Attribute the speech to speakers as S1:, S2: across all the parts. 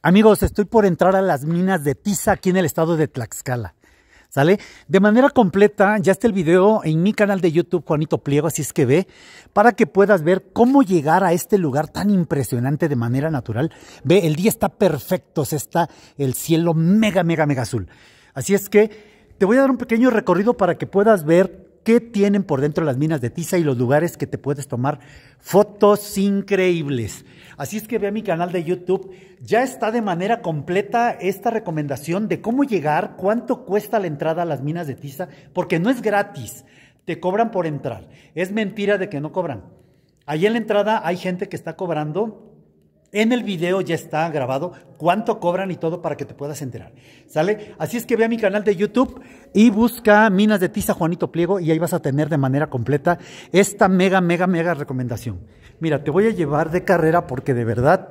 S1: Amigos, estoy por entrar a las minas de tiza aquí en el estado de Tlaxcala. ¿Sale? De manera completa, ya está el video en mi canal de YouTube, Juanito Pliego, así es que ve, para que puedas ver cómo llegar a este lugar tan impresionante de manera natural. Ve, el día está perfecto, se está el cielo mega, mega, mega azul. Así es que te voy a dar un pequeño recorrido para que puedas ver qué tienen por dentro las minas de tiza y los lugares que te puedes tomar fotos increíbles. Así es que ve a mi canal de YouTube, ya está de manera completa esta recomendación de cómo llegar, cuánto cuesta la entrada a las minas de tiza, porque no es gratis, te cobran por entrar. Es mentira de que no cobran. Ahí en la entrada hay gente que está cobrando en el video ya está grabado cuánto cobran y todo para que te puedas enterar. ¿Sale? Así es que ve a mi canal de YouTube y busca Minas de Tiza Juanito Pliego y ahí vas a tener de manera completa esta mega, mega, mega recomendación. Mira, te voy a llevar de carrera porque de verdad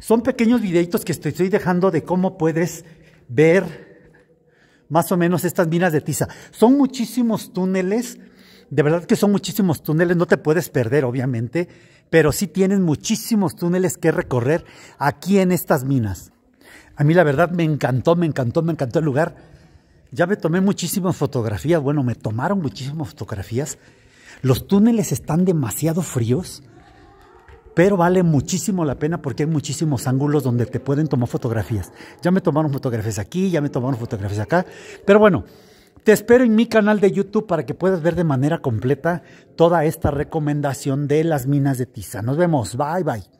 S1: son pequeños videitos que estoy dejando de cómo puedes ver más o menos estas minas de tiza. Son muchísimos túneles de verdad que son muchísimos túneles, no te puedes perder obviamente, pero sí tienen muchísimos túneles que recorrer aquí en estas minas. A mí la verdad me encantó, me encantó, me encantó el lugar. Ya me tomé muchísimas fotografías, bueno, me tomaron muchísimas fotografías. Los túneles están demasiado fríos, pero vale muchísimo la pena porque hay muchísimos ángulos donde te pueden tomar fotografías. Ya me tomaron fotografías aquí, ya me tomaron fotografías acá, pero bueno, te espero en mi canal de YouTube para que puedas ver de manera completa toda esta recomendación de las minas de tiza. Nos vemos. Bye, bye.